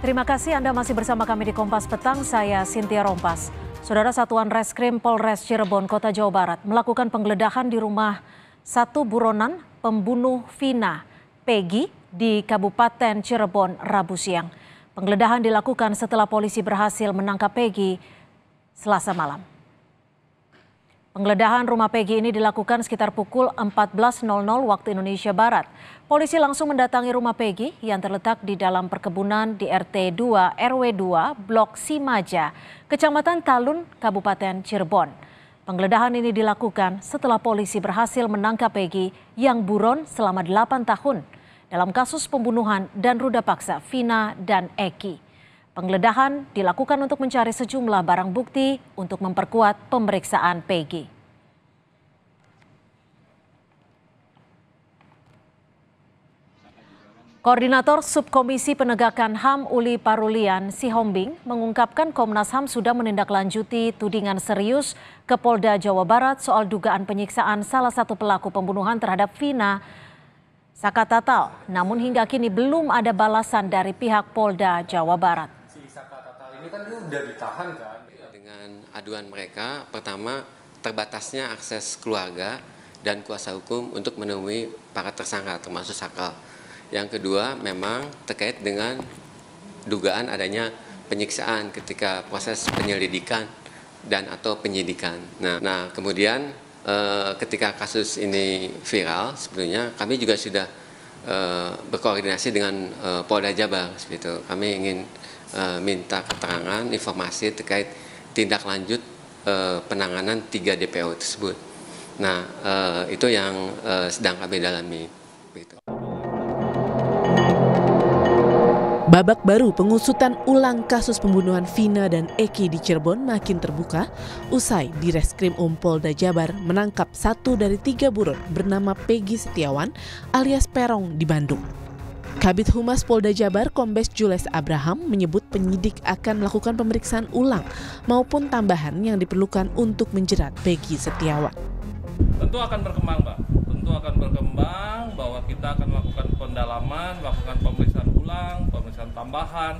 Terima kasih Anda masih bersama kami di Kompas Petang, saya Sintia Rompas. Saudara Satuan Reskrim Polres Cirebon, Kota Jawa Barat melakukan penggeledahan di rumah satu buronan pembunuh Vina, Pegi di Kabupaten Cirebon, Rabu siang. Penggeledahan dilakukan setelah polisi berhasil menangkap Pegi Selasa malam. Penggeledahan rumah Peggy ini dilakukan sekitar pukul 14.00 waktu Indonesia Barat. Polisi langsung mendatangi rumah Peggy yang terletak di dalam perkebunan di RT 2 RW 2 Blok Simaja, Kecamatan Talun, Kabupaten Cirebon. Penggeledahan ini dilakukan setelah polisi berhasil menangkap Peggy yang buron selama 8 tahun dalam kasus pembunuhan dan ruda paksa Vina dan Eki. Penggeledahan dilakukan untuk mencari sejumlah barang bukti untuk memperkuat pemeriksaan Peggy. Koordinator Subkomisi Penegakan HAM Uli Parulian Sihombing mengungkapkan Komnas HAM sudah menindaklanjuti tudingan serius ke Polda Jawa Barat soal dugaan penyiksaan salah satu pelaku pembunuhan terhadap Vina Sakatatal. Namun hingga kini belum ada balasan dari pihak Polda Jawa Barat ini kan dia udah ditahan kan dengan aduan mereka pertama terbatasnya akses keluarga dan kuasa hukum untuk menemui para tersangka termasuk sakal yang kedua memang terkait dengan dugaan adanya penyiksaan ketika proses penyelidikan dan atau penyidikan. Nah, nah kemudian e, ketika kasus ini viral sebenarnya kami juga sudah e, berkoordinasi dengan e, Polda Jabar seperti itu. Kami ingin e, minta keterangan informasi terkait tindak lanjut e, penanganan tiga DPO tersebut. Nah, e, itu yang e, sedang kami dalami. Babak baru pengusutan ulang kasus pembunuhan Vina dan Eki di Cirebon makin terbuka usai di Reskrim Um Polda Jabar menangkap satu dari tiga buron bernama Peggy Setiawan alias Perong di Bandung. Kabit Humas Polda Jabar Kombes Jules Abraham menyebut penyidik akan melakukan pemeriksaan ulang maupun tambahan yang diperlukan untuk menjerat Peggy Setiawan. Tentu akan berkembang, pak. Tentu akan berkembang bahwa kita akan melakukan pendalaman, melakukan pemeriksaan ulang, pemeriksaan tambahan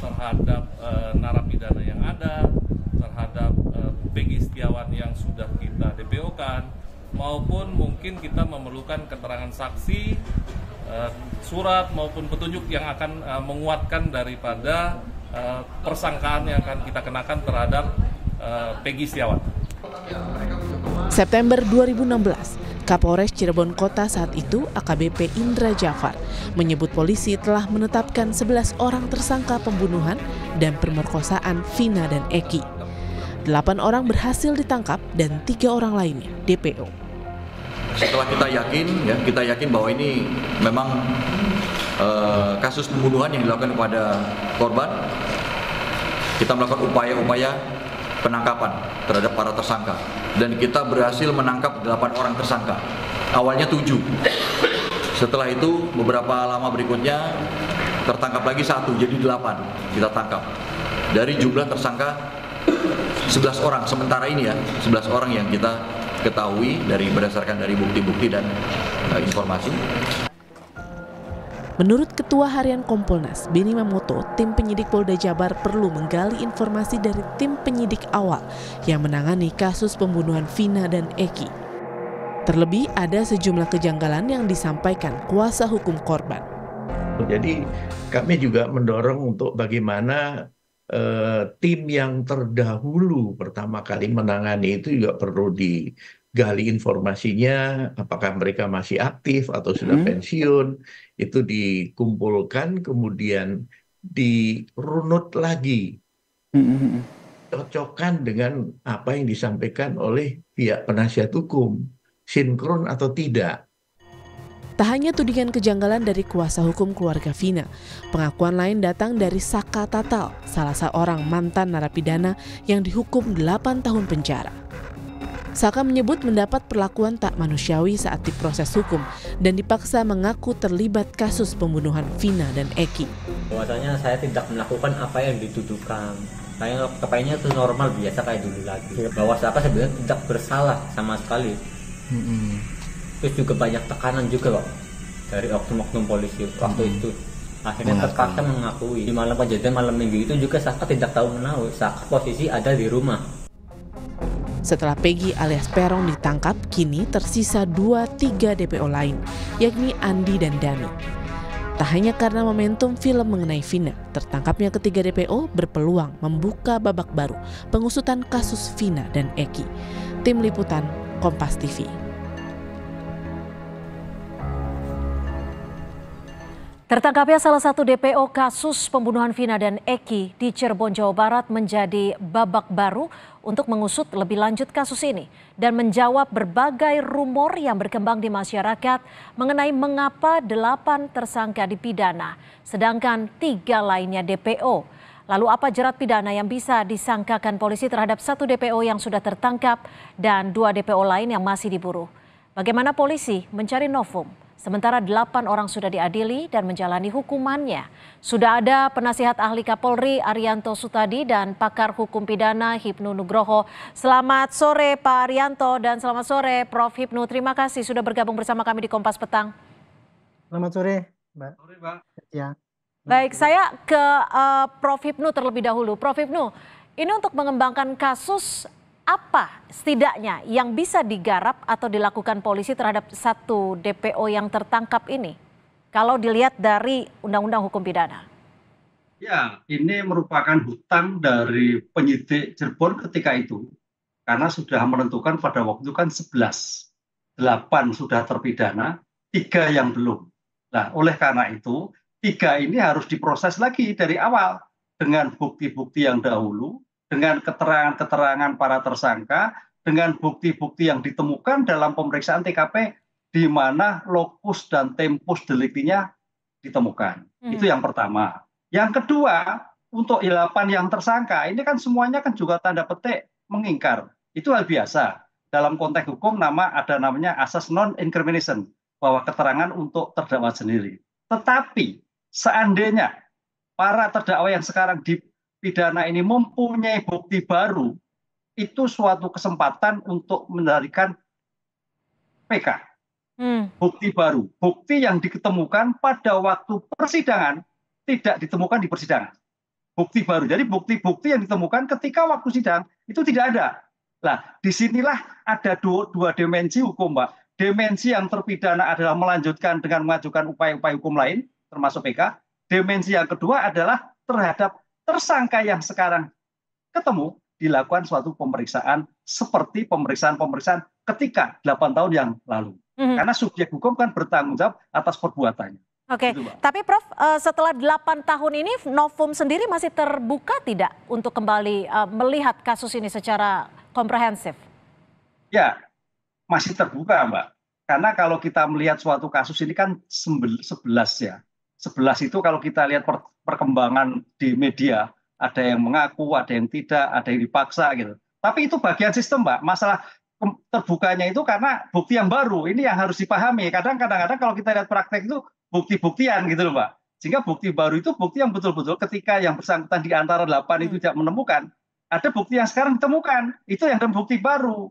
terhadap e, narapidana yang ada, terhadap e, Peggy Setiawan yang sudah kita DPO-kan, maupun mungkin kita memerlukan keterangan saksi, eh, surat maupun petunjuk yang akan eh, menguatkan daripada eh, persangkaan yang akan kita kenakan terhadap Peggy Setiawan. September 2016, Kapolres Cirebon Kota saat itu AKBP Indra Jafar menyebut polisi telah menetapkan 11 orang tersangka pembunuhan dan pemerkosaan Vina dan Eki. Delapan orang berhasil ditangkap dan tiga orang lainnya DPO. Setelah kita yakin, ya kita yakin bahwa ini memang uh, kasus pembunuhan yang dilakukan kepada korban, kita melakukan upaya-upaya penangkapan terhadap para tersangka dan kita berhasil menangkap delapan orang tersangka. Awalnya tujuh. Setelah itu beberapa lama berikutnya tertangkap lagi satu jadi delapan kita tangkap dari jumlah tersangka 11 orang sementara ini ya 11 orang yang kita ketahui dari berdasarkan dari bukti-bukti dan uh, informasi Menurut Ketua Harian Kompolnas, Beni Mamoto, tim penyidik Polda Jabar perlu menggali informasi dari tim penyidik awal yang menangani kasus pembunuhan Vina dan Eki. Terlebih ada sejumlah kejanggalan yang disampaikan kuasa hukum korban. Jadi kami juga mendorong untuk bagaimana Eh, tim yang terdahulu pertama kali menangani itu juga perlu digali informasinya apakah mereka masih aktif atau sudah mm-hmm. pensiun itu dikumpulkan kemudian dirunut lagi mm-hmm. cocokkan dengan apa yang disampaikan oleh pihak penasihat hukum sinkron atau tidak Tak hanya tudingan kejanggalan dari kuasa hukum keluarga Vina, pengakuan lain datang dari Saka Tatal, salah seorang mantan narapidana yang dihukum 8 tahun penjara. Saka menyebut mendapat perlakuan tak manusiawi saat diproses hukum dan dipaksa mengaku terlibat kasus pembunuhan Vina dan Eki. Bahwasanya saya tidak melakukan apa yang dituduhkan. Saya kepainya itu normal biasa kayak dulu lagi. Iya. Bahwa Saka sebenarnya tidak bersalah sama sekali. Mm -hmm terus juga banyak tekanan juga kok dari oknum-oknum polisi waktu hmm. itu akhirnya terpaksa mengakui di malam kejadian malam minggu itu juga Saka tidak tahu menahu Saka posisi ada di rumah setelah Peggy alias Perong ditangkap, kini tersisa 2-3 DPO lain, yakni Andi dan Dani. Tak hanya karena momentum film mengenai Vina, tertangkapnya ketiga DPO berpeluang membuka babak baru pengusutan kasus Vina dan Eki. Tim Liputan Kompas TV. Tertangkapnya salah satu DPO kasus pembunuhan Vina dan Eki di Cirebon, Jawa Barat menjadi babak baru untuk mengusut lebih lanjut kasus ini dan menjawab berbagai rumor yang berkembang di masyarakat mengenai mengapa delapan tersangka dipidana, sedangkan tiga lainnya DPO. Lalu apa jerat pidana yang bisa disangkakan polisi terhadap satu DPO yang sudah tertangkap dan dua DPO lain yang masih diburu? Bagaimana polisi mencari novum? Sementara delapan orang sudah diadili dan menjalani hukumannya. Sudah ada penasihat ahli Kapolri Arianto Sutadi dan pakar hukum pidana Hipnu Nugroho. Selamat sore Pak Arianto dan selamat sore Prof. Hipnu. Terima kasih sudah bergabung bersama kami di Kompas Petang. Selamat sore Mbak. Sore Mbak. Ya. Baik, saya ke uh, Prof. Hipnu terlebih dahulu. Prof. Hipnu, ini untuk mengembangkan kasus apa setidaknya yang bisa digarap atau dilakukan polisi terhadap satu DPO yang tertangkap ini? Kalau dilihat dari Undang-Undang Hukum Pidana. Ya, ini merupakan hutang dari penyidik Cirebon ketika itu. Karena sudah menentukan pada waktu kan 11. 8 sudah terpidana, 3 yang belum. Nah, oleh karena itu, tiga ini harus diproses lagi dari awal dengan bukti-bukti yang dahulu dengan keterangan-keterangan para tersangka, dengan bukti-bukti yang ditemukan dalam pemeriksaan TKP di mana lokus dan tempus deliktinya ditemukan. Hmm. Itu yang pertama. Yang kedua, untuk ilapan yang tersangka, ini kan semuanya kan juga tanda petik mengingkar. Itu hal biasa. Dalam konteks hukum nama ada namanya asas non incrimination bahwa keterangan untuk terdakwa sendiri. Tetapi seandainya para terdakwa yang sekarang di pidana ini mempunyai bukti baru, itu suatu kesempatan untuk melarikan PK. Hmm. Bukti baru, bukti yang diketemukan pada waktu persidangan tidak ditemukan di persidangan. Bukti baru, jadi bukti-bukti yang ditemukan ketika waktu sidang itu tidak ada. Nah, disinilah ada dua, dua dimensi hukum, Mbak. Dimensi yang terpidana adalah melanjutkan dengan mengajukan upaya-upaya hukum lain, termasuk PK. Dimensi yang kedua adalah terhadap tersangka yang sekarang ketemu dilakukan suatu pemeriksaan seperti pemeriksaan-pemeriksaan ketika 8 tahun yang lalu. Mm -hmm. Karena subjek hukum kan bertanggung jawab atas perbuatannya. Oke, okay. Gitu, tapi Prof, eh, setelah 8 tahun ini Novum sendiri masih terbuka tidak untuk kembali eh, melihat kasus ini secara komprehensif? Ya, masih terbuka Mbak. Karena kalau kita melihat suatu kasus ini kan 11 ya. 11 itu kalau kita lihat perkembangan di media, ada yang mengaku, ada yang tidak, ada yang dipaksa gitu. Tapi itu bagian sistem, Mbak. Masalah terbukanya itu karena bukti yang baru. Ini yang harus dipahami. Kadang-kadang kalau kita lihat praktek itu bukti-buktian gitu loh, Mbak. Sehingga bukti baru itu bukti yang betul-betul ketika yang bersangkutan di antara delapan itu hmm. tidak menemukan, ada bukti yang sekarang ditemukan. Itu yang bukti baru.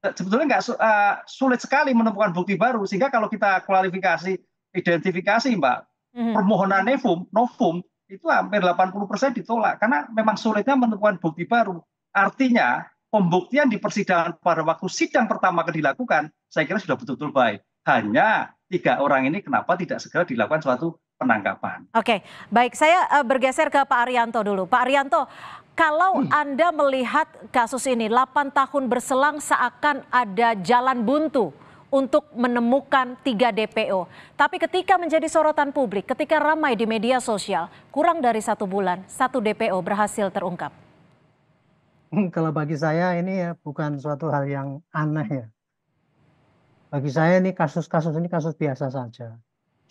Nah, sebetulnya nggak uh, sulit sekali menemukan bukti baru. Sehingga kalau kita kualifikasi, identifikasi, Mbak, Hmm. Permohonan novum, novum itu hampir 80% ditolak karena memang sulitnya menemukan bukti baru. Artinya pembuktian di persidangan pada waktu sidang pertama dilakukan, saya kira sudah betul-betul baik. Hanya tiga orang ini kenapa tidak segera dilakukan suatu penangkapan. Oke, baik. Saya eh, bergeser ke Pak Arianto dulu. Pak Arianto, kalau hmm. Anda melihat kasus ini 8 tahun berselang seakan ada jalan buntu untuk menemukan tiga DPO. Tapi ketika menjadi sorotan publik, ketika ramai di media sosial, kurang dari satu bulan, satu DPO berhasil terungkap. Hmm, kalau bagi saya ini ya bukan suatu hal yang aneh ya. Bagi saya ini kasus-kasus ini kasus biasa saja.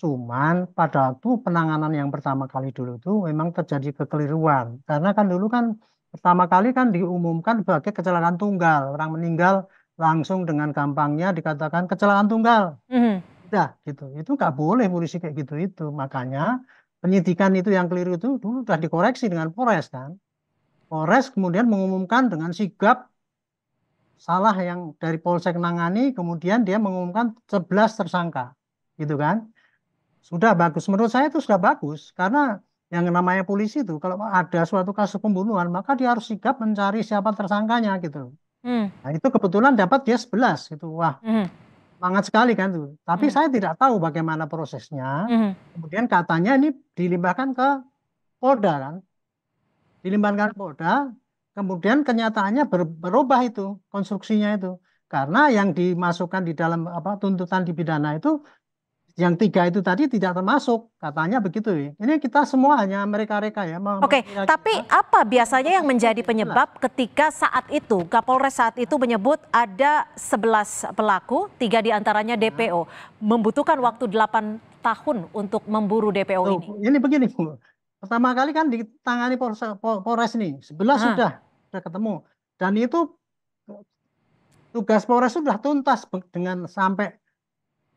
Cuman pada waktu penanganan yang pertama kali dulu itu memang terjadi kekeliruan. Karena kan dulu kan pertama kali kan diumumkan sebagai kecelakaan tunggal, orang meninggal langsung dengan gampangnya dikatakan kecelakaan tunggal. Mm -hmm. gitu. Itu nggak boleh polisi kayak gitu itu. Makanya penyidikan itu yang keliru itu dulu sudah dikoreksi dengan Polres kan. Polres kemudian mengumumkan dengan sigap salah yang dari Polsek nangani, kemudian dia mengumumkan 11 tersangka. Gitu kan? Sudah bagus. Menurut saya itu sudah bagus karena yang namanya polisi itu kalau ada suatu kasus pembunuhan maka dia harus sigap mencari siapa tersangkanya gitu. Hmm. Nah, itu kebetulan dapat dia 11 itu Wah, hmm. sangat banget sekali kan tuh. Tapi hmm. saya tidak tahu bagaimana prosesnya, hmm. kemudian katanya ini dilimpahkan ke Polda kan. Dilimpahkan ke Polda, kemudian kenyataannya ber berubah itu konstruksinya itu. Karena yang dimasukkan di dalam, apa, tuntutan di pidana itu yang tiga itu tadi tidak termasuk katanya begitu ini kita semua hanya mereka-reka ya oke okay, ya, tapi apa biasanya yang menjadi penyebab ketika saat itu Kapolres saat itu menyebut ada 11 pelaku tiga diantaranya hmm. DPO membutuhkan waktu 8 tahun untuk memburu DPO Tuh, ini ini begini Bu pertama kali kan ditangani Polres, Polres nih hmm. 11 sudah sudah ketemu dan itu tugas Polres sudah tuntas dengan sampai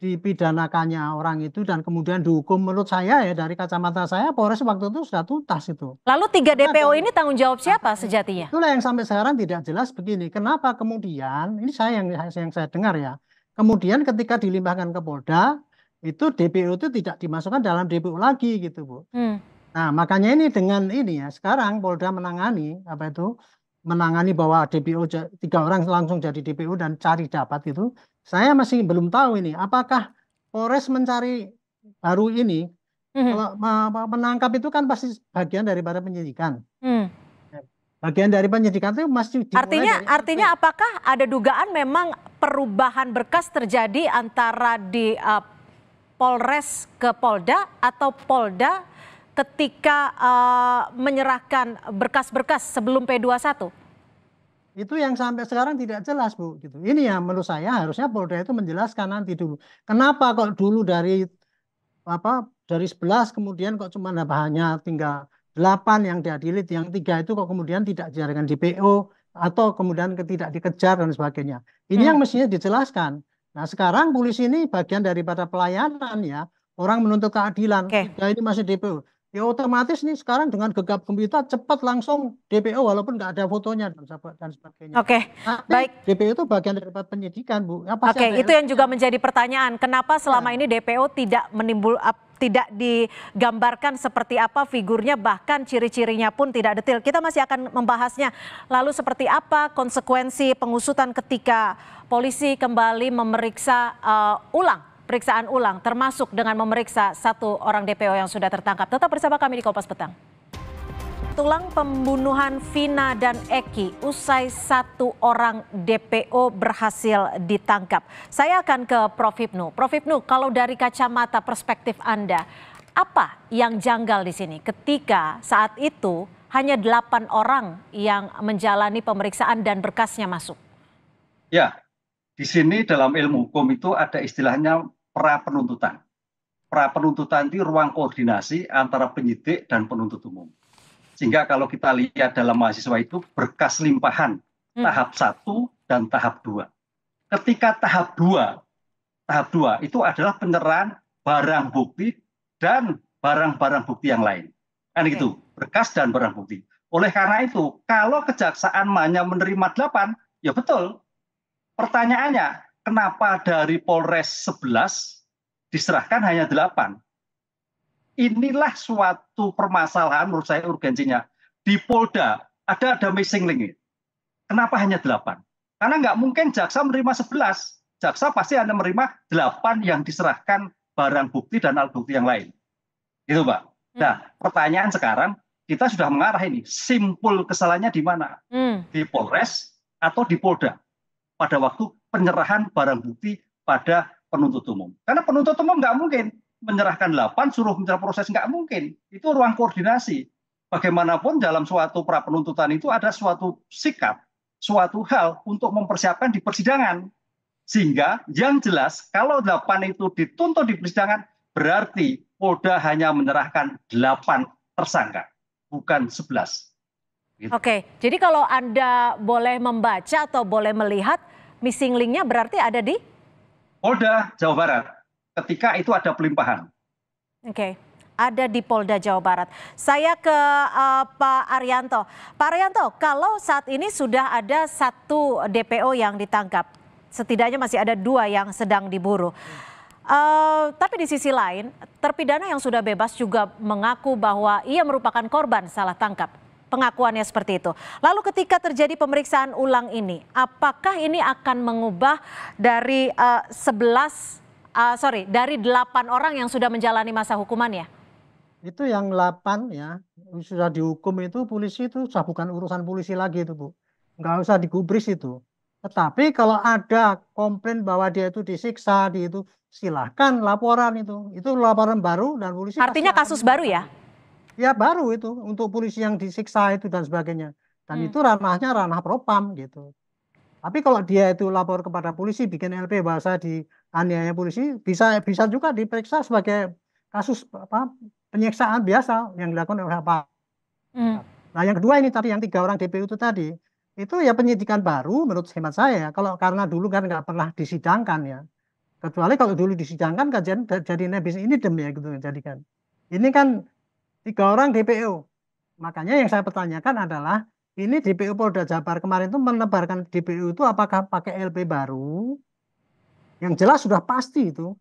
dipidanakannya orang itu dan kemudian dihukum menurut saya ya dari kacamata saya Polres waktu itu sudah tuntas itu. Lalu tiga DPO ini tanggung jawab siapa sejatinya? Itulah yang sampai sekarang tidak jelas begini. Kenapa kemudian ini saya yang yang saya dengar ya. Kemudian ketika dilimpahkan ke Polda itu DPO itu tidak dimasukkan dalam DPO lagi gitu bu. Hmm. Nah makanya ini dengan ini ya sekarang Polda menangani apa itu menangani bahwa DPO tiga orang langsung jadi DPO dan cari dapat itu saya masih belum tahu ini apakah Polres mencari baru ini mm-hmm. kalau menangkap itu kan pasti bagian daripada penyidikan. Mm. Bagian dari penyidikan itu masih Artinya dari, artinya apakah ada dugaan memang perubahan berkas terjadi antara di uh, Polres ke Polda atau Polda ketika uh, menyerahkan berkas-berkas sebelum P21? itu yang sampai sekarang tidak jelas bu gitu ini ya menurut saya harusnya Polda itu menjelaskan nanti dulu kenapa kok dulu dari apa dari 11 kemudian kok cuma hanya tinggal 8 yang diadili yang tiga itu kok kemudian tidak dijadikan DPO atau kemudian tidak dikejar dan sebagainya ini hmm. yang mestinya dijelaskan nah sekarang polisi ini bagian daripada pelayanan ya orang menuntut keadilan okay. ini masih DPO ya otomatis nih sekarang dengan gegap gempita cepat langsung DPO walaupun nggak ada fotonya dan, sebagainya. Oke, okay. baik. DPO itu bagian dari penyidikan, Bu. Ya, Oke, okay, itu yang juga menjadi pertanyaan. Kenapa selama ya. ini DPO tidak menimbul tidak digambarkan seperti apa figurnya bahkan ciri-cirinya pun tidak detail. Kita masih akan membahasnya. Lalu seperti apa konsekuensi pengusutan ketika polisi kembali memeriksa uh, ulang periksaan ulang termasuk dengan memeriksa satu orang DPO yang sudah tertangkap. Tetap bersama kami di Kompas Petang. Tulang pembunuhan Vina dan Eki usai satu orang DPO berhasil ditangkap. Saya akan ke Prof. Hipnu. Prof. Hipnu, kalau dari kacamata perspektif Anda, apa yang janggal di sini ketika saat itu hanya delapan orang yang menjalani pemeriksaan dan berkasnya masuk? Ya, di sini dalam ilmu hukum itu ada istilahnya pra penuntutan. Pra penuntutan itu ruang koordinasi antara penyidik dan penuntut umum. Sehingga kalau kita lihat dalam mahasiswa itu berkas limpahan hmm. tahap 1 dan tahap dua. Ketika tahap dua, tahap dua itu adalah penyerahan barang bukti dan barang-barang bukti yang lain. Kan okay. gitu, berkas dan barang bukti. Oleh karena itu, kalau kejaksaan hanya menerima 8, ya betul. Pertanyaannya, kenapa dari Polres 11 diserahkan hanya 8? Inilah suatu permasalahan menurut saya urgensinya. Di Polda ada ada missing link. Kenapa hanya 8? Karena nggak mungkin jaksa menerima 11. Jaksa pasti hanya menerima 8 yang diserahkan barang bukti dan alat bukti yang lain. Itu Pak. Hmm. Nah, pertanyaan sekarang kita sudah mengarah ini, simpul kesalahannya di mana? Hmm. Di Polres atau di Polda? Pada waktu penyerahan barang bukti pada penuntut umum. Karena penuntut umum nggak mungkin menyerahkan 8, suruh mencari proses nggak mungkin. Itu ruang koordinasi. Bagaimanapun dalam suatu pra penuntutan itu ada suatu sikap, suatu hal untuk mempersiapkan di persidangan. Sehingga yang jelas kalau delapan itu dituntut di persidangan berarti Polda hanya menyerahkan delapan tersangka, bukan sebelas. Gitu. Oke, jadi kalau Anda boleh membaca atau boleh melihat missing linknya berarti ada di Polda Jawa Barat. Ketika itu ada pelimpahan. Oke. Okay ada di Polda Jawa Barat. Saya ke uh, Pak Arianto. Pak Arianto, kalau saat ini sudah ada satu DPO yang ditangkap, setidaknya masih ada dua yang sedang diburu. Uh, tapi di sisi lain, terpidana yang sudah bebas juga mengaku bahwa ia merupakan korban salah tangkap pengakuannya seperti itu. Lalu ketika terjadi pemeriksaan ulang ini, apakah ini akan mengubah dari uh, 11 uh, sorry, dari delapan orang yang sudah menjalani masa hukumannya? Itu yang delapan ya, sudah dihukum itu polisi itu sudah bukan urusan polisi lagi itu, Bu. Enggak usah digubris itu. Tetapi kalau ada komplain bahwa dia itu disiksa, di itu silahkan laporan itu. Itu laporan baru dan polisi. Artinya kasus baru ya? ya baru itu untuk polisi yang disiksa itu dan sebagainya. Dan hmm. itu ranahnya ranah propam gitu. Tapi kalau dia itu lapor kepada polisi bikin LP bahasa di aniaya polisi bisa bisa juga diperiksa sebagai kasus apa penyiksaan biasa yang dilakukan oleh apa. Hmm. Nah yang kedua ini tadi yang tiga orang DPU itu tadi itu ya penyidikan baru menurut hemat saya kalau karena dulu kan nggak pernah disidangkan ya kecuali kalau dulu disidangkan kan jadi nebis ini demi ya gitu jadikan ini kan tiga orang DPO. Makanya yang saya pertanyakan adalah ini DPO Polda Jabar kemarin itu menebarkan DPO itu apakah pakai LP baru? Yang jelas sudah pasti itu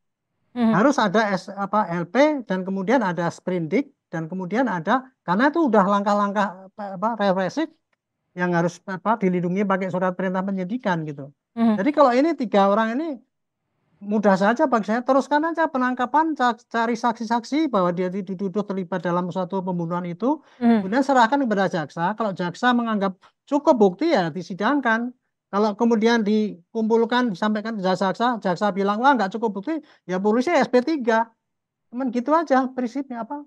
hmm. harus ada S, apa LP dan kemudian ada sprindik dan kemudian ada karena itu sudah langkah-langkah apa represif yang harus apa dilindungi pakai surat perintah penyidikan gitu. Hmm. Jadi kalau ini tiga orang ini mudah saja bagi saya teruskan aja penangkapan cari saksi-saksi bahwa dia dituduh terlibat dalam suatu pembunuhan itu hmm. kemudian serahkan kepada jaksa kalau jaksa menganggap cukup bukti ya disidangkan kalau kemudian dikumpulkan disampaikan ke jaksa jaksa bilang wah nggak cukup bukti ya polisi SP3 cuman gitu aja prinsipnya apa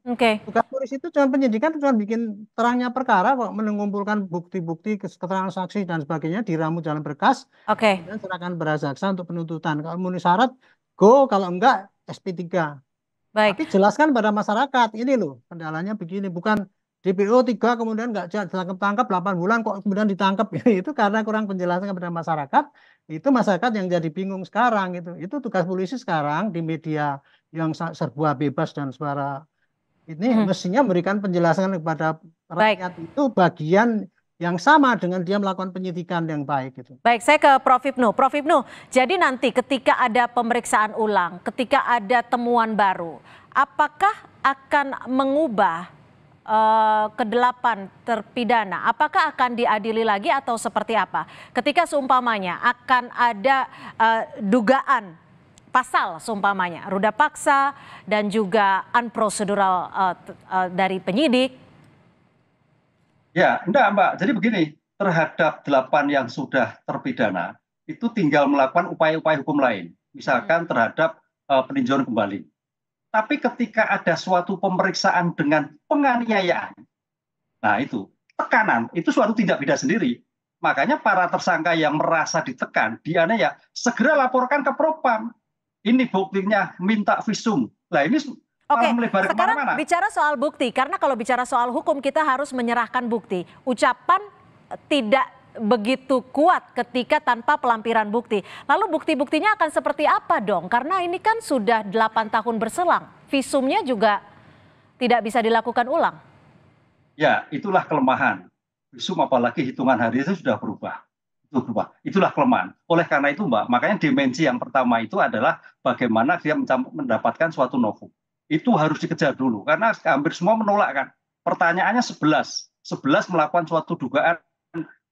Okay. Tugas polisi itu cuma penyidikan cuma bikin terangnya perkara kok mengumpulkan bukti-bukti keterangan saksi dan sebagainya diramu dalam berkas. Oke. Okay. Dan serahkan jaksa untuk penuntutan. Kalau memenuhi syarat go, kalau enggak SP3. Baik. Tapi jelaskan pada masyarakat ini loh kendalanya begini bukan DPO 3 kemudian nggak ditangkap tangkap 8 bulan kok kemudian ditangkap itu karena kurang penjelasan kepada masyarakat itu masyarakat yang jadi bingung sekarang itu itu tugas polisi sekarang di media yang serba bebas dan suara ini hmm. mestinya memberikan penjelasan kepada rakyat Baik. itu bagian yang sama dengan dia melakukan penyidikan yang baik gitu. Baik, saya ke Prof Ibnu. Prof Ibnu, jadi nanti ketika ada pemeriksaan ulang, ketika ada temuan baru, apakah akan mengubah uh, kedelapan terpidana? Apakah akan diadili lagi atau seperti apa? Ketika seumpamanya akan ada uh, dugaan pasal seumpamanya ruda paksa dan juga unprocedural uh, uh, dari penyidik? Ya, enggak Mbak. Jadi begini, terhadap delapan yang sudah terpidana itu tinggal melakukan upaya-upaya hukum lain, misalkan terhadap uh, peninjauan kembali. Tapi ketika ada suatu pemeriksaan dengan penganiayaan, nah itu tekanan itu suatu tindak pidana sendiri. Makanya para tersangka yang merasa ditekan, dianya ya segera laporkan ke propam ini buktinya minta visum. Nah ini Oke, okay. sekarang mana. mana bicara soal bukti, karena kalau bicara soal hukum kita harus menyerahkan bukti. Ucapan eh, tidak begitu kuat ketika tanpa pelampiran bukti. Lalu bukti-buktinya akan seperti apa dong? Karena ini kan sudah 8 tahun berselang, visumnya juga tidak bisa dilakukan ulang. Ya, itulah kelemahan. Visum apalagi hitungan hari itu sudah berubah itu Itulah kelemahan. Oleh karena itu Mbak, makanya dimensi yang pertama itu adalah bagaimana dia mendapatkan suatu novum. Itu harus dikejar dulu karena hampir semua menolak kan. Pertanyaannya 11. 11 melakukan suatu dugaan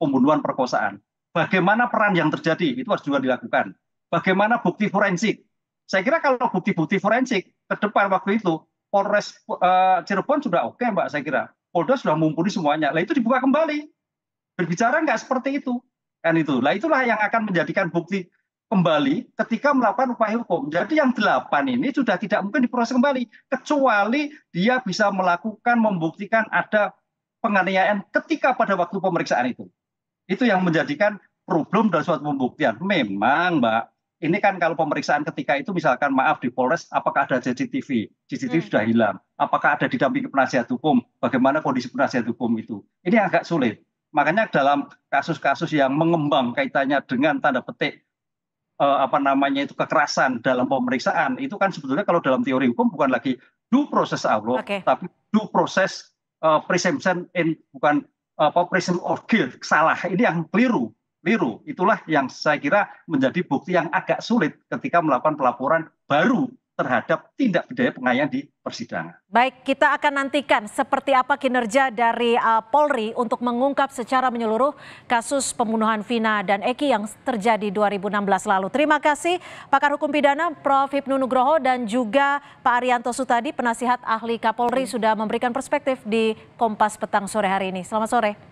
pembunuhan perkosaan. Bagaimana peran yang terjadi itu harus juga dilakukan. Bagaimana bukti forensik? Saya kira kalau bukti-bukti forensik ke depan waktu itu Polres uh, Cirebon sudah oke okay, Mbak saya kira. Polda sudah mumpuni semuanya. Lah itu dibuka kembali. Berbicara nggak seperti itu kan itu nah itulah yang akan menjadikan bukti kembali ketika melakukan upaya hukum. Jadi yang delapan ini sudah tidak mungkin diproses kembali kecuali dia bisa melakukan membuktikan ada penganiayaan ketika pada waktu pemeriksaan itu. Itu yang menjadikan problem dari suatu pembuktian. Memang, Mbak, ini kan kalau pemeriksaan ketika itu misalkan maaf di Polres apakah ada CCTV? CCTV hmm. sudah hilang. Apakah ada didampingi penasihat hukum? Bagaimana kondisi penasihat hukum itu? Ini agak sulit makanya dalam kasus-kasus yang mengembang kaitannya dengan tanda petik eh, apa namanya itu kekerasan dalam pemeriksaan itu kan sebetulnya kalau dalam teori hukum bukan lagi due process Allah okay. tapi due process eh, presumption in bukan apa presumption of guilt salah ini yang keliru keliru itulah yang saya kira menjadi bukti yang agak sulit ketika melakukan pelaporan baru terhadap tindak pidana pengayaan di persidangan. Baik, kita akan nantikan seperti apa kinerja dari uh, Polri untuk mengungkap secara menyeluruh kasus pembunuhan Vina dan Eki yang terjadi 2016 lalu. Terima kasih pakar hukum pidana Prof Hipnu Nugroho dan juga Pak Arianto Sutadi penasihat ahli Kapolri sudah memberikan perspektif di Kompas Petang sore hari ini. Selamat sore.